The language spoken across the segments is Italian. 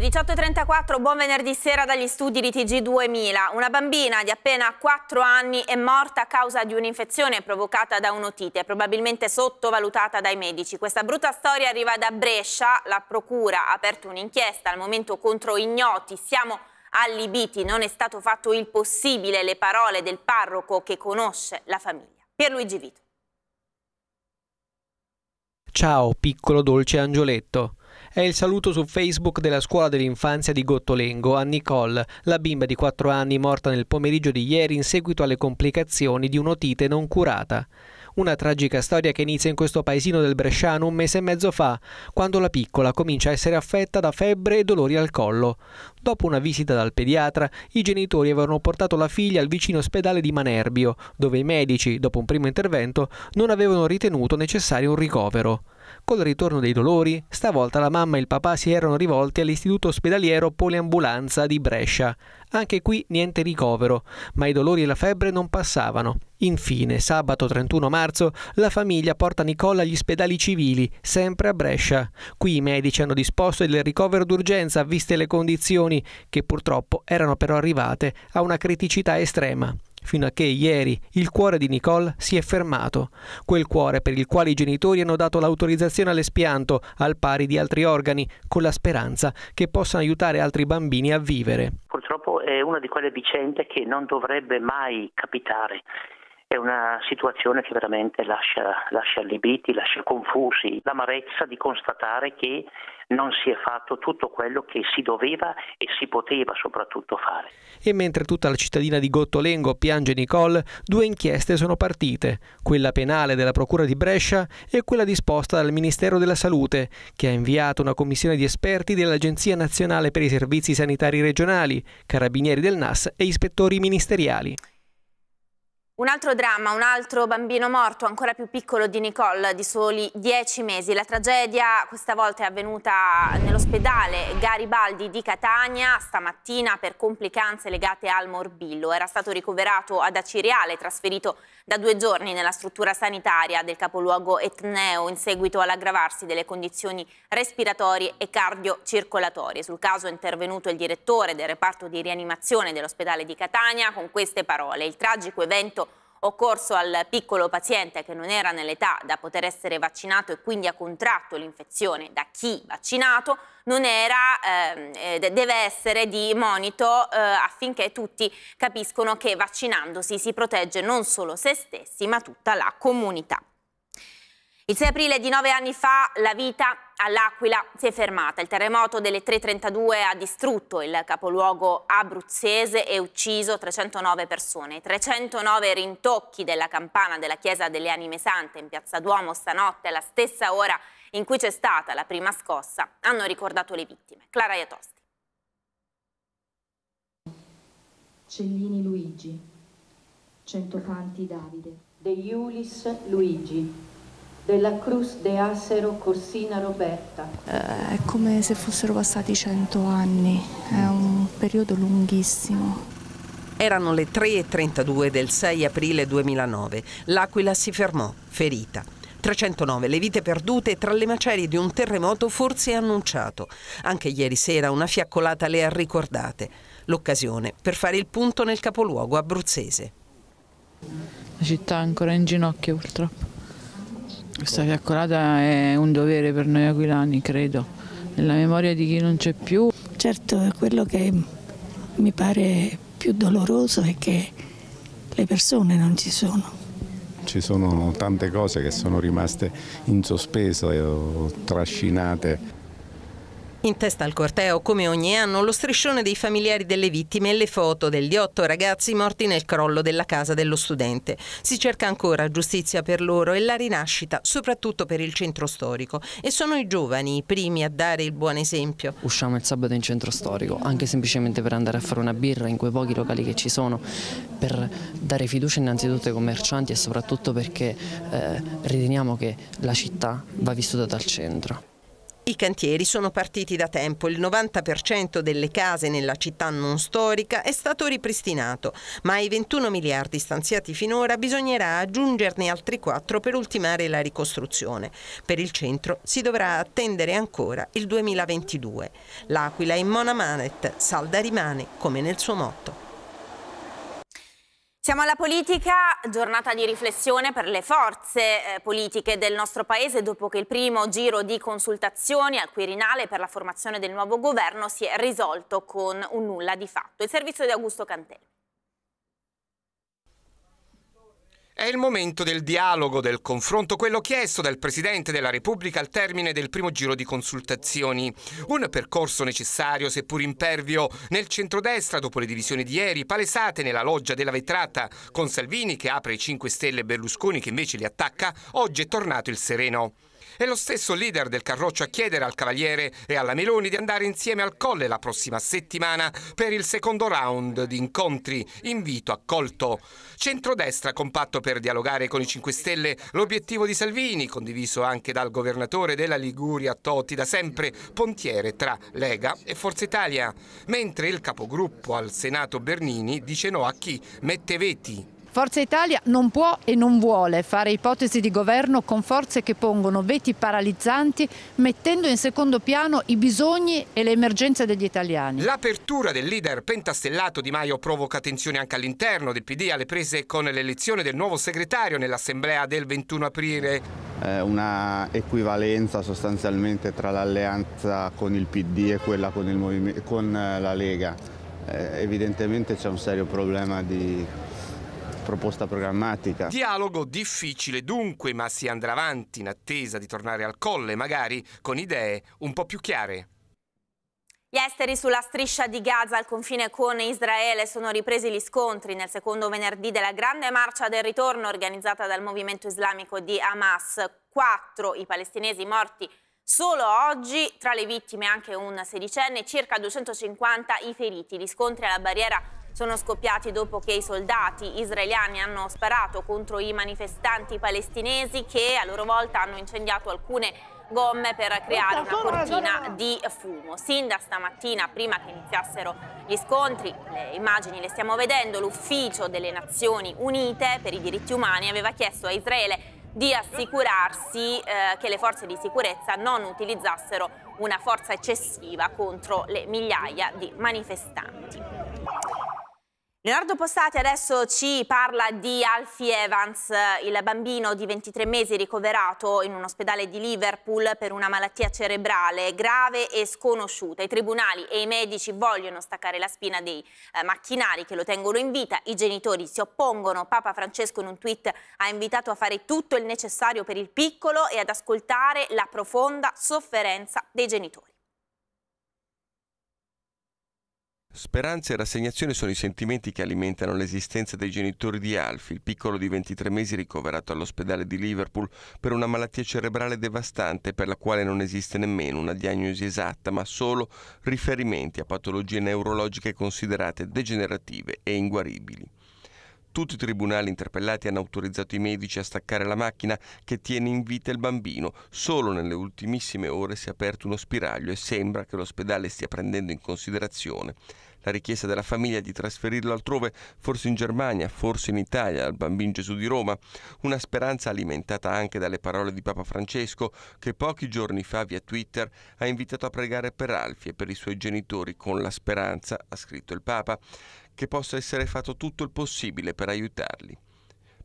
Le 18.34, buon venerdì sera dagli studi di TG2000. Una bambina di appena 4 anni è morta a causa di un'infezione provocata da un'otite, probabilmente sottovalutata dai medici. Questa brutta storia arriva da Brescia, la procura ha aperto un'inchiesta al momento contro ignoti. Siamo allibiti, non è stato fatto il possibile, le parole del parroco che conosce la famiglia. Pierluigi Vito. Ciao, piccolo dolce angioletto. È il saluto su Facebook della scuola dell'infanzia di Gottolengo a Nicole, la bimba di 4 anni morta nel pomeriggio di ieri in seguito alle complicazioni di un'otite non curata. Una tragica storia che inizia in questo paesino del Bresciano un mese e mezzo fa, quando la piccola comincia a essere affetta da febbre e dolori al collo. Dopo una visita dal pediatra, i genitori avevano portato la figlia al vicino ospedale di Manerbio, dove i medici, dopo un primo intervento, non avevano ritenuto necessario un ricovero. Col ritorno dei dolori, stavolta la mamma e il papà si erano rivolti all'istituto ospedaliero Poliambulanza di Brescia. Anche qui niente ricovero, ma i dolori e la febbre non passavano. Infine, sabato 31 marzo, la famiglia porta Nicola agli ospedali civili, sempre a Brescia. Qui i medici hanno disposto il ricovero d'urgenza, viste le condizioni, che purtroppo erano però arrivate a una criticità estrema fino a che ieri il cuore di Nicole si è fermato, quel cuore per il quale i genitori hanno dato l'autorizzazione all'espianto, al pari di altri organi, con la speranza che possano aiutare altri bambini a vivere. Purtroppo è una di quelle vicende che non dovrebbe mai capitare. È una situazione che veramente lascia, lascia lascia confusi. L'amarezza di constatare che non si è fatto tutto quello che si doveva e si poteva soprattutto fare. E mentre tutta la cittadina di Gottolengo piange Nicole, due inchieste sono partite, quella penale della Procura di Brescia e quella disposta dal Ministero della Salute, che ha inviato una commissione di esperti dell'Agenzia Nazionale per i Servizi Sanitari Regionali, Carabinieri del NAS e ispettori ministeriali. Un altro dramma, un altro bambino morto, ancora più piccolo di Nicole, di soli dieci mesi. La tragedia questa volta è avvenuta nell'ospedale Garibaldi di Catania stamattina per complicanze legate al morbillo. Era stato ricoverato ad Aciriale, trasferito da due giorni nella struttura sanitaria del capoluogo etneo in seguito all'aggravarsi delle condizioni respiratorie e cardiocircolatorie. Sul caso è intervenuto il direttore del reparto di rianimazione dell'ospedale di Catania con queste parole. Il tragico evento o corso al piccolo paziente che non era nell'età da poter essere vaccinato e quindi ha contratto l'infezione da chi vaccinato, era, ehm, eh, deve essere di monito eh, affinché tutti capiscono che vaccinandosi si protegge non solo se stessi ma tutta la comunità. Il 6 aprile di nove anni fa la vita all'Aquila si è fermata. Il terremoto delle 3.32 ha distrutto il capoluogo abruzzese e ucciso 309 persone. I 309 rintocchi della campana della Chiesa delle Anime Sante in Piazza Duomo stanotte, alla stessa ora in cui c'è stata la prima scossa, hanno ricordato le vittime. Clara Iatosti. Cellini Luigi, Centofanti Davide. De Iulis Luigi, della Cruz de Assero Corsina Roberta. Eh, è come se fossero passati cento anni, è un periodo lunghissimo. Erano le 3.32 del 6 aprile 2009. L'Aquila si fermò, ferita. 309 le vite perdute tra le macerie di un terremoto forse annunciato. Anche ieri sera una fiaccolata le ha ricordate. L'occasione per fare il punto nel capoluogo abruzzese. La città è ancora in ginocchio purtroppo. Questa fiaccolata è un dovere per noi aquilani, credo, nella memoria di chi non c'è più. Certo, quello che mi pare più doloroso è che le persone non ci sono. Ci sono tante cose che sono rimaste in sospeso e trascinate in testa al corteo, come ogni anno, lo striscione dei familiari delle vittime e le foto degli otto ragazzi morti nel crollo della casa dello studente. Si cerca ancora giustizia per loro e la rinascita, soprattutto per il centro storico. E sono i giovani i primi a dare il buon esempio. Usciamo il sabato in centro storico, anche semplicemente per andare a fare una birra in quei pochi locali che ci sono, per dare fiducia innanzitutto ai commercianti e soprattutto perché eh, riteniamo che la città va vissuta dal centro. I cantieri sono partiti da tempo, il 90% delle case nella città non storica è stato ripristinato, ma ai 21 miliardi stanziati finora bisognerà aggiungerne altri 4 per ultimare la ricostruzione. Per il centro si dovrà attendere ancora il 2022. L'Aquila in Mona Manet, salda rimane come nel suo motto. Siamo alla politica, giornata di riflessione per le forze eh, politiche del nostro Paese dopo che il primo giro di consultazioni al Quirinale per la formazione del nuovo governo si è risolto con un nulla di fatto. Il servizio di Augusto Cantelli. È il momento del dialogo, del confronto, quello chiesto dal Presidente della Repubblica al termine del primo giro di consultazioni. Un percorso necessario, seppur impervio, nel centrodestra dopo le divisioni di ieri, palesate nella loggia della vetrata, con Salvini che apre i 5 Stelle e Berlusconi che invece li attacca, oggi è tornato il sereno. È lo stesso leader del Carroccio a chiedere al Cavaliere e alla Meloni di andare insieme al Colle la prossima settimana per il secondo round di incontri, invito accolto. Centrodestra compatto per dialogare con i 5 Stelle, l'obiettivo di Salvini, condiviso anche dal governatore della Liguria Totti da sempre, pontiere tra Lega e Forza Italia, mentre il capogruppo al Senato Bernini dice no a chi mette veti Forza Italia non può e non vuole fare ipotesi di governo con forze che pongono veti paralizzanti mettendo in secondo piano i bisogni e le emergenze degli italiani. L'apertura del leader pentastellato Di Maio provoca tensione anche all'interno del PD alle prese con l'elezione del nuovo segretario nell'assemblea del 21 aprile. una equivalenza sostanzialmente tra l'alleanza con il PD e quella con, con la Lega. Eh, evidentemente c'è un serio problema di proposta programmatica. Dialogo difficile dunque, ma si andrà avanti in attesa di tornare al colle, magari con idee un po' più chiare. Gli esteri sulla striscia di Gaza al confine con Israele sono ripresi gli scontri nel secondo venerdì della grande marcia del ritorno organizzata dal movimento islamico di Hamas. Quattro i palestinesi morti solo oggi, tra le vittime anche un sedicenne, circa 250 i feriti. Gli scontri alla barriera sono scoppiati dopo che i soldati israeliani hanno sparato contro i manifestanti palestinesi che a loro volta hanno incendiato alcune gomme per creare una cortina di fumo. Sin da stamattina, prima che iniziassero gli scontri, le immagini le stiamo vedendo, l'ufficio delle Nazioni Unite per i diritti umani aveva chiesto a Israele di assicurarsi eh, che le forze di sicurezza non utilizzassero una forza eccessiva contro le migliaia di manifestanti. Leonardo Postati adesso ci parla di Alfie Evans, il bambino di 23 mesi ricoverato in un ospedale di Liverpool per una malattia cerebrale grave e sconosciuta. I tribunali e i medici vogliono staccare la spina dei eh, macchinari che lo tengono in vita, i genitori si oppongono. Papa Francesco in un tweet ha invitato a fare tutto il necessario per il piccolo e ad ascoltare la profonda sofferenza dei genitori. Speranza e rassegnazione sono i sentimenti che alimentano l'esistenza dei genitori di Alfie, il piccolo di 23 mesi ricoverato all'ospedale di Liverpool per una malattia cerebrale devastante per la quale non esiste nemmeno una diagnosi esatta, ma solo riferimenti a patologie neurologiche considerate degenerative e inguaribili. Tutti i tribunali interpellati hanno autorizzato i medici a staccare la macchina che tiene in vita il bambino. Solo nelle ultimissime ore si è aperto uno spiraglio e sembra che l'ospedale stia prendendo in considerazione la richiesta della famiglia di trasferirlo altrove, forse in Germania, forse in Italia, al Bambino Gesù di Roma, una speranza alimentata anche dalle parole di Papa Francesco che pochi giorni fa via Twitter ha invitato a pregare per Alfie e per i suoi genitori con la speranza, ha scritto il Papa, che possa essere fatto tutto il possibile per aiutarli.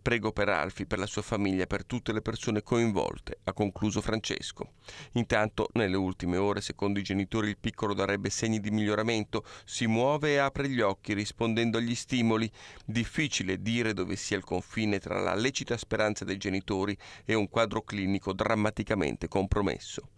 Prego per Alfi, per la sua famiglia, per tutte le persone coinvolte, ha concluso Francesco. Intanto, nelle ultime ore, secondo i genitori, il piccolo darebbe segni di miglioramento, si muove e apre gli occhi rispondendo agli stimoli. Difficile dire dove sia il confine tra la lecita speranza dei genitori e un quadro clinico drammaticamente compromesso.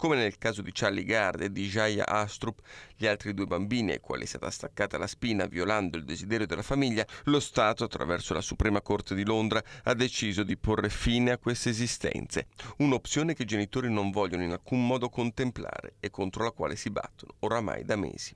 Come nel caso di Charlie Gard e di Jaya Astrup, gli altri due bambini ai quali è stata staccata la spina violando il desiderio della famiglia, lo Stato, attraverso la Suprema Corte di Londra, ha deciso di porre fine a queste esistenze, un'opzione che i genitori non vogliono in alcun modo contemplare e contro la quale si battono oramai da mesi.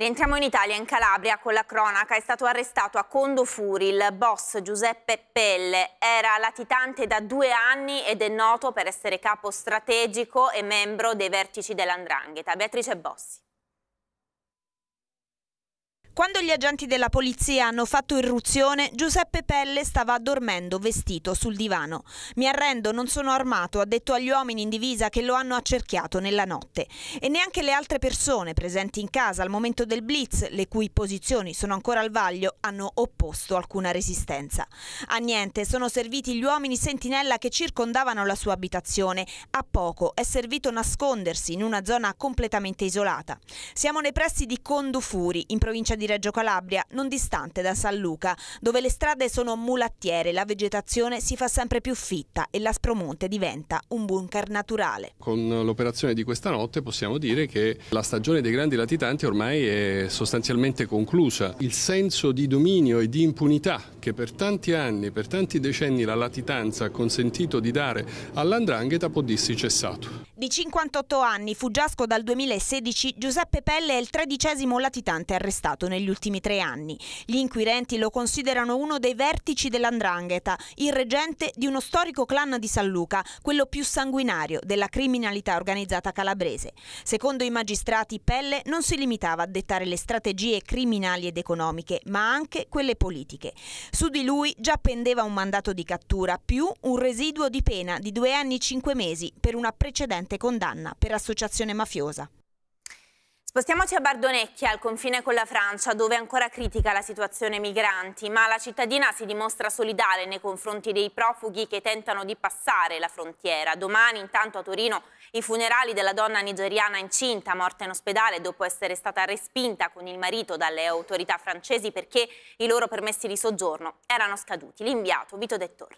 Rientriamo in Italia, in Calabria, con la cronaca. È stato arrestato a Condofuri il boss Giuseppe Pelle. Era latitante da due anni ed è noto per essere capo strategico e membro dei vertici dell'Andrangheta. Beatrice Bossi. Quando gli agenti della polizia hanno fatto irruzione, Giuseppe Pelle stava dormendo vestito sul divano. Mi arrendo, non sono armato, ha detto agli uomini in divisa che lo hanno accerchiato nella notte. E neanche le altre persone presenti in casa al momento del blitz, le cui posizioni sono ancora al vaglio, hanno opposto alcuna resistenza. A niente, sono serviti gli uomini sentinella che circondavano la sua abitazione. A poco è servito nascondersi in una zona completamente isolata. Siamo nei pressi di Condufuri, in provincia di Reggio Calabria, non distante da San Luca, dove le strade sono mulattiere, la vegetazione si fa sempre più fitta e l'Aspromonte diventa un bunker naturale. Con l'operazione di questa notte possiamo dire che la stagione dei grandi latitanti ormai è sostanzialmente conclusa. Il senso di dominio e di impunità che per tanti anni, per tanti decenni la latitanza ha consentito di dare all'andrangheta può dirsi cessato. Di 58 anni, fuggiasco dal 2016, Giuseppe Pelle è il tredicesimo latitante arrestato nel negli ultimi tre anni. Gli inquirenti lo considerano uno dei vertici dell'andrangheta, il reggente di uno storico clan di San Luca, quello più sanguinario della criminalità organizzata calabrese. Secondo i magistrati, Pelle non si limitava a dettare le strategie criminali ed economiche, ma anche quelle politiche. Su di lui già pendeva un mandato di cattura, più un residuo di pena di due anni e cinque mesi per una precedente condanna per associazione mafiosa. Spostiamoci a Bardonecchia, al confine con la Francia, dove è ancora critica la situazione migranti, ma la cittadina si dimostra solidale nei confronti dei profughi che tentano di passare la frontiera. Domani, intanto, a Torino, i funerali della donna nigeriana incinta, morta in ospedale dopo essere stata respinta con il marito dalle autorità francesi perché i loro permessi di soggiorno erano scaduti. L'inviato Vito Dettore.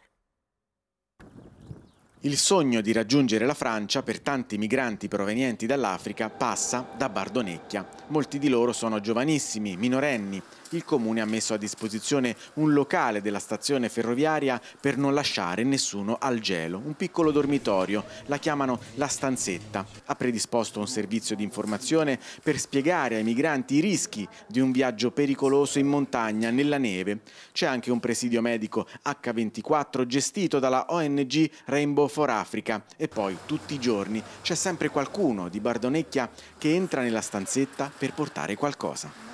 Il sogno di raggiungere la Francia per tanti migranti provenienti dall'Africa passa da Bardonecchia. Molti di loro sono giovanissimi, minorenni, il Comune ha messo a disposizione un locale della stazione ferroviaria per non lasciare nessuno al gelo. Un piccolo dormitorio, la chiamano la stanzetta. Ha predisposto un servizio di informazione per spiegare ai migranti i rischi di un viaggio pericoloso in montagna, nella neve. C'è anche un presidio medico H24 gestito dalla ONG Rainbow for Africa. E poi tutti i giorni c'è sempre qualcuno di Bardonecchia che entra nella stanzetta per portare qualcosa.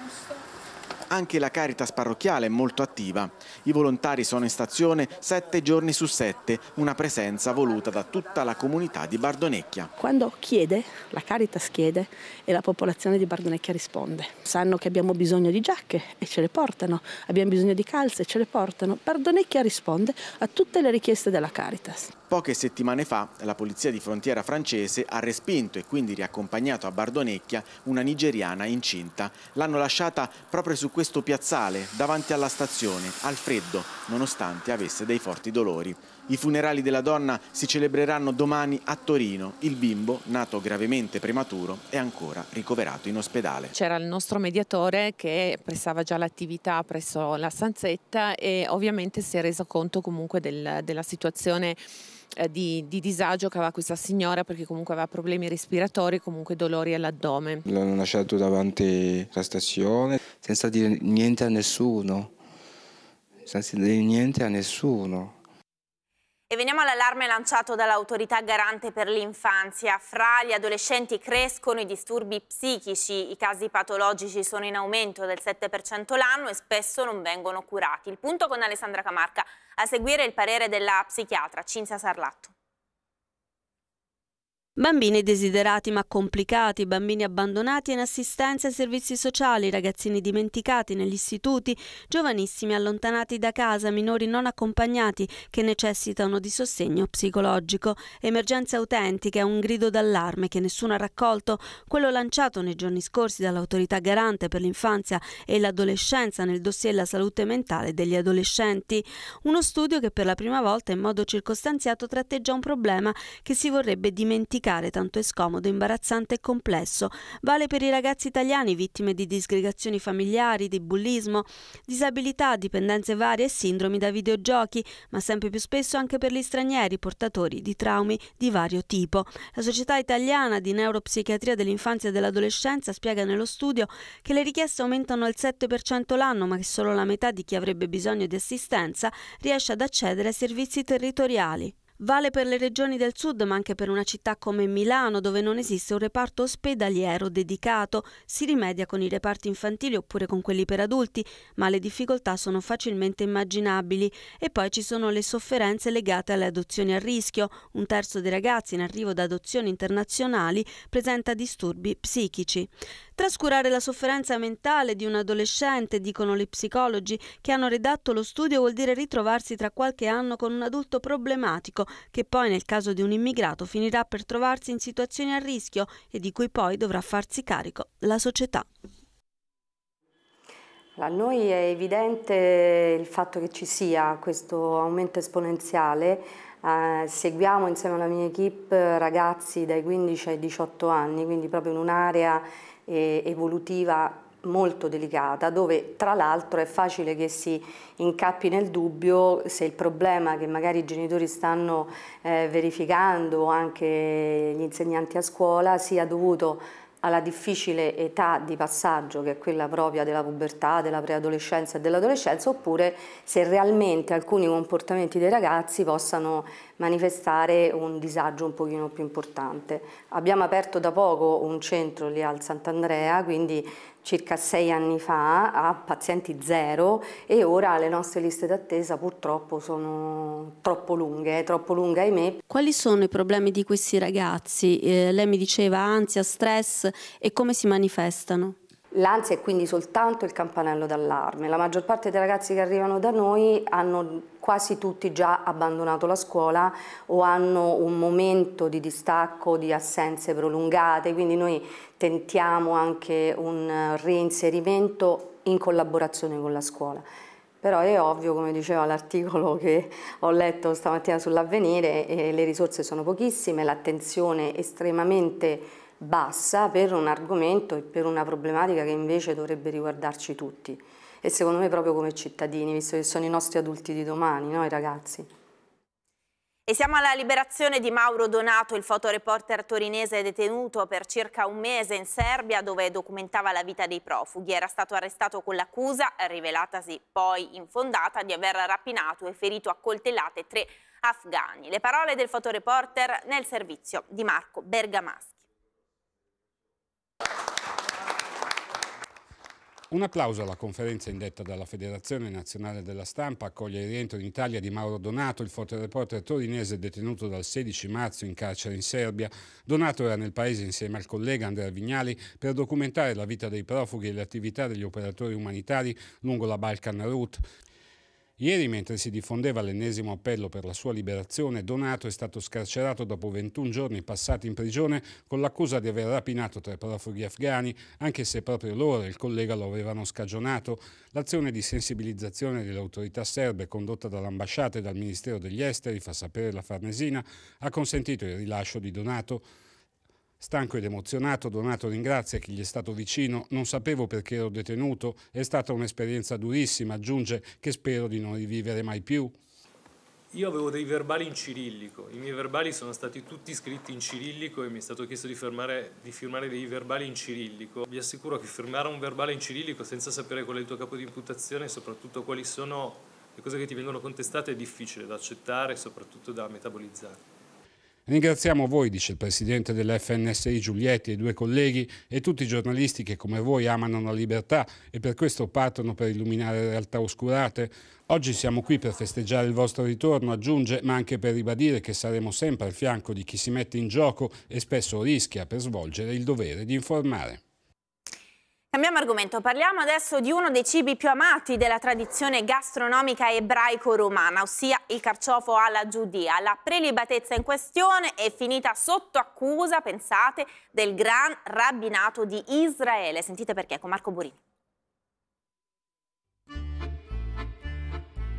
Anche la Caritas parrocchiale è molto attiva. I volontari sono in stazione sette giorni su sette, una presenza voluta da tutta la comunità di Bardonecchia. Quando chiede, la Caritas chiede e la popolazione di Bardonecchia risponde. Sanno che abbiamo bisogno di giacche e ce le portano, abbiamo bisogno di calze e ce le portano. Bardonecchia risponde a tutte le richieste della Caritas. Poche settimane fa la polizia di frontiera francese ha respinto e quindi riaccompagnato a Bardonecchia una nigeriana incinta. L'hanno lasciata proprio su questo piazzale, davanti alla stazione, al freddo, nonostante avesse dei forti dolori. I funerali della donna si celebreranno domani a Torino. Il bimbo, nato gravemente prematuro, è ancora ricoverato in ospedale. C'era il nostro mediatore che prestava già l'attività presso la stanzetta e ovviamente si è reso conto comunque del, della situazione eh, di, di, disagio che aveva questa signora perché comunque aveva problemi respiratori, comunque dolori all'addome. L'hanno lasciato davanti alla stazione senza dire niente a nessuno, senza dire niente a nessuno. E veniamo all'allarme lanciato dall'autorità garante per l'infanzia. Fra gli adolescenti crescono i disturbi psichici, i casi patologici sono in aumento del 7% l'anno e spesso non vengono curati. Il punto con Alessandra Camarca, a seguire il parere della psichiatra Cinzia Sarlatto. Bambini desiderati ma complicati, bambini abbandonati in assistenza ai servizi sociali, ragazzini dimenticati negli istituti, giovanissimi allontanati da casa, minori non accompagnati che necessitano di sostegno psicologico. Emergenza autentica è un grido d'allarme che nessuno ha raccolto, quello lanciato nei giorni scorsi dall'autorità garante per l'infanzia e l'adolescenza nel dossier La salute mentale degli adolescenti. Uno studio che per la prima volta in modo circostanziato tratteggia un problema che si vorrebbe dimenticare comunicare tanto è scomodo, imbarazzante e complesso. Vale per i ragazzi italiani vittime di disgregazioni familiari, di bullismo, disabilità, dipendenze varie e sindromi da videogiochi, ma sempre più spesso anche per gli stranieri portatori di traumi di vario tipo. La Società Italiana di Neuropsichiatria dell'Infanzia e dell'Adolescenza spiega nello studio che le richieste aumentano al 7% l'anno, ma che solo la metà di chi avrebbe bisogno di assistenza riesce ad accedere ai servizi territoriali. Vale per le regioni del sud, ma anche per una città come Milano, dove non esiste un reparto ospedaliero dedicato. Si rimedia con i reparti infantili oppure con quelli per adulti, ma le difficoltà sono facilmente immaginabili. E poi ci sono le sofferenze legate alle adozioni a rischio. Un terzo dei ragazzi in arrivo da adozioni internazionali presenta disturbi psichici. Trascurare la sofferenza mentale di un adolescente, dicono gli psicologi che hanno redatto lo studio, vuol dire ritrovarsi tra qualche anno con un adulto problematico che poi nel caso di un immigrato finirà per trovarsi in situazioni a rischio e di cui poi dovrà farsi carico la società. A noi è evidente il fatto che ci sia questo aumento esponenziale. Eh, seguiamo insieme alla mia equip ragazzi dai 15 ai 18 anni, quindi proprio in un'area eh, evolutiva molto delicata dove tra l'altro è facile che si incappi nel dubbio se il problema che magari i genitori stanno eh, verificando o anche gli insegnanti a scuola sia dovuto alla difficile età di passaggio che è quella propria della pubertà, della preadolescenza e dell'adolescenza oppure se realmente alcuni comportamenti dei ragazzi possano manifestare un disagio un pochino più importante. Abbiamo aperto da poco un centro lì al Sant'Andrea, quindi circa sei anni fa a pazienti zero e ora le nostre liste d'attesa purtroppo sono troppo lunghe, troppo lunghe ahimè. Quali sono i problemi di questi ragazzi? Eh, lei mi diceva ansia, stress e come si manifestano? L'ansia è quindi soltanto il campanello d'allarme. La maggior parte dei ragazzi che arrivano da noi hanno quasi tutti già abbandonato la scuola o hanno un momento di distacco, di assenze prolungate, quindi noi tentiamo anche un reinserimento in collaborazione con la scuola. Però è ovvio, come diceva l'articolo che ho letto stamattina sull'avvenire, eh, le risorse sono pochissime, l'attenzione estremamente bassa per un argomento e per una problematica che invece dovrebbe riguardarci tutti e secondo me proprio come cittadini, visto che sono i nostri adulti di domani, no? i ragazzi. E siamo alla liberazione di Mauro Donato, il fotoreporter torinese detenuto per circa un mese in Serbia dove documentava la vita dei profughi. Era stato arrestato con l'accusa, rivelatasi poi infondata, di aver rapinato e ferito a coltellate tre afghani. Le parole del fotoreporter nel servizio di Marco Bergamaschi. Un applauso alla conferenza indetta dalla Federazione Nazionale della Stampa accoglie il rientro in Italia di Mauro Donato, il forte reporter torinese detenuto dal 16 marzo in carcere in Serbia. Donato era nel paese insieme al collega Andrea Vignali per documentare la vita dei profughi e le attività degli operatori umanitari lungo la Balkan Route. Ieri, mentre si diffondeva l'ennesimo appello per la sua liberazione, Donato è stato scarcerato dopo 21 giorni passati in prigione con l'accusa di aver rapinato tre profughi afghani, anche se proprio loro e il collega lo avevano scagionato. L'azione di sensibilizzazione delle autorità serbe condotta dall'ambasciata e dal Ministero degli Esteri, fa sapere la Farnesina, ha consentito il rilascio di Donato. Stanco ed emozionato, Donato ringrazia chi gli è stato vicino. Non sapevo perché ero detenuto. È stata un'esperienza durissima, aggiunge, che spero di non rivivere mai più. Io avevo dei verbali in cirillico, i miei verbali sono stati tutti scritti in cirillico e mi è stato chiesto di, fermare, di, firmare dei verbali in cirillico. Vi assicuro che firmare un verbale in cirillico senza sapere qual è il tuo capo di imputazione e soprattutto quali sono le cose che ti vengono contestate è difficile da accettare e soprattutto da metabolizzare. Ringraziamo voi, dice il presidente dell'FNSI Giulietti e i due colleghi e tutti i giornalisti che come voi amano la libertà e per questo partono per illuminare realtà oscurate. Oggi siamo qui per festeggiare il vostro ritorno, aggiunge, ma anche per ribadire che saremo sempre al fianco di chi si mette in gioco e spesso rischia per svolgere il dovere di informare. Cambiamo argomento, parliamo adesso di uno dei cibi più amati della tradizione gastronomica ebraico-romana, ossia il carciofo alla giudia. La prelibatezza in questione è finita sotto accusa, pensate, del Gran Rabbinato di Israele. Sentite perché con Marco Burini.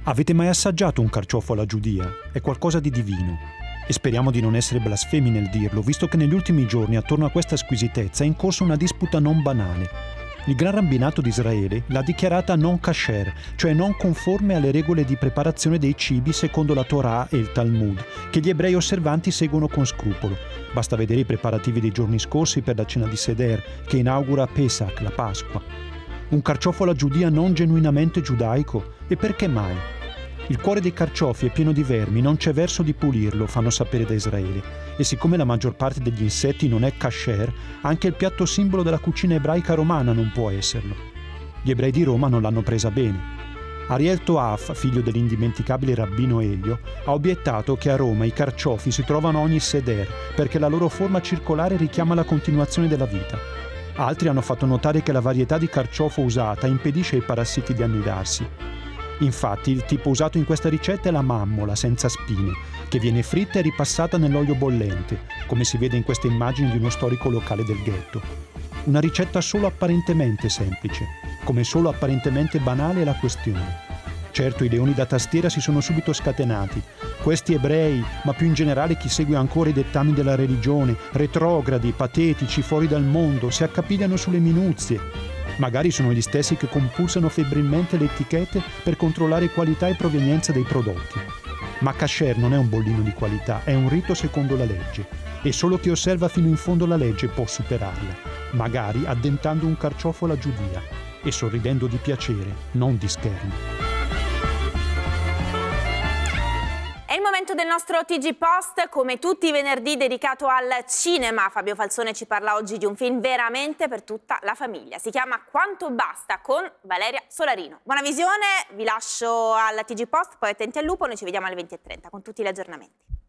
Avete mai assaggiato un carciofo alla giudia? È qualcosa di divino. E speriamo di non essere blasfemi nel dirlo, visto che negli ultimi giorni attorno a questa squisitezza è in corso una disputa non banale. Il Gran Rabbinato di Israele l'ha dichiarata non kasher, cioè non conforme alle regole di preparazione dei cibi secondo la Torah e il Talmud, che gli ebrei osservanti seguono con scrupolo. Basta vedere i preparativi dei giorni scorsi per la cena di Seder, che inaugura Pesach, la Pasqua. Un carciofo alla giudia non genuinamente giudaico? E perché mai? Il cuore dei carciofi è pieno di vermi, non c'è verso di pulirlo, fanno sapere da Israele. E siccome la maggior parte degli insetti non è kasher, anche il piatto simbolo della cucina ebraica romana non può esserlo. Gli ebrei di Roma non l'hanno presa bene. Ariel Toaf, figlio dell'indimenticabile rabbino Elio, ha obiettato che a Roma i carciofi si trovano ogni seder perché la loro forma circolare richiama la continuazione della vita. Altri hanno fatto notare che la varietà di carciofo usata impedisce ai parassiti di annidarsi. Infatti il tipo usato in questa ricetta è la mammola senza spine, che viene fritta e ripassata nell'olio bollente, come si vede in queste immagini di uno storico locale del ghetto. Una ricetta solo apparentemente semplice, come solo apparentemente banale è la questione. Certo i leoni da tastiera si sono subito scatenati, questi ebrei, ma più in generale chi segue ancora i dettami della religione, retrogradi, patetici, fuori dal mondo, si accapigliano sulle minuzie, Magari sono gli stessi che compulsano febbrilmente le etichette per controllare qualità e provenienza dei prodotti. Ma Kasher non è un bollino di qualità, è un rito secondo la legge. E solo chi osserva fino in fondo la legge può superarla, magari addentando un carciofo alla giudia e sorridendo di piacere, non di schermo. Appuntamento del nostro TG Post, come tutti i venerdì, dedicato al cinema. Fabio Falsone ci parla oggi di un film veramente per tutta la famiglia. Si chiama Quanto basta con Valeria Solarino. Buona visione, vi lascio al TG Post, poi attenti al lupo, noi ci vediamo alle 20.30 con tutti gli aggiornamenti.